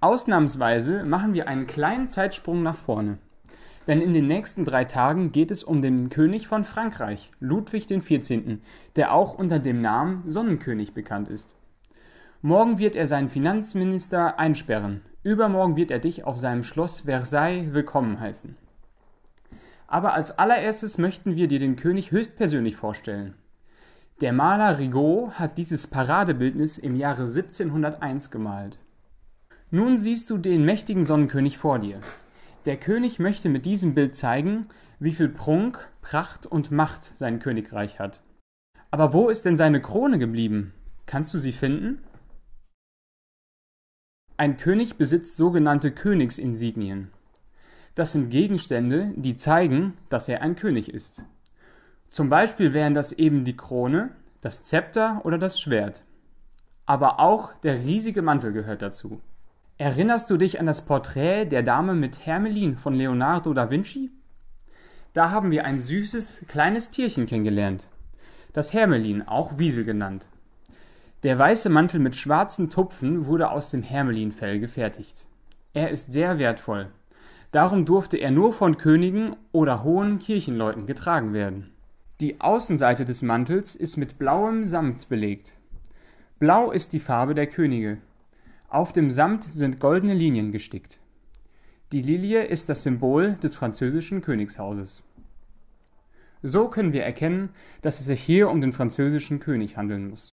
Ausnahmsweise machen wir einen kleinen Zeitsprung nach vorne. Denn in den nächsten drei Tagen geht es um den König von Frankreich, Ludwig XIV., der auch unter dem Namen Sonnenkönig bekannt ist. Morgen wird er seinen Finanzminister einsperren. Übermorgen wird er dich auf seinem Schloss Versailles willkommen heißen. Aber als allererstes möchten wir dir den König höchstpersönlich vorstellen. Der Maler Rigaud hat dieses Paradebildnis im Jahre 1701 gemalt. Nun siehst du den mächtigen Sonnenkönig vor dir. Der König möchte mit diesem Bild zeigen, wie viel Prunk, Pracht und Macht sein Königreich hat. Aber wo ist denn seine Krone geblieben? Kannst du sie finden? Ein König besitzt sogenannte Königsinsignien. Das sind Gegenstände, die zeigen, dass er ein König ist. Zum Beispiel wären das eben die Krone, das Zepter oder das Schwert. Aber auch der riesige Mantel gehört dazu. Erinnerst du dich an das Porträt der Dame mit Hermelin von Leonardo da Vinci? Da haben wir ein süßes, kleines Tierchen kennengelernt. Das Hermelin, auch Wiesel genannt. Der weiße Mantel mit schwarzen Tupfen wurde aus dem Hermelinfell gefertigt. Er ist sehr wertvoll. Darum durfte er nur von Königen oder hohen Kirchenleuten getragen werden. Die Außenseite des Mantels ist mit blauem Samt belegt. Blau ist die Farbe der Könige. Auf dem Samt sind goldene Linien gestickt. Die Lilie ist das Symbol des französischen Königshauses. So können wir erkennen, dass es sich hier um den französischen König handeln muss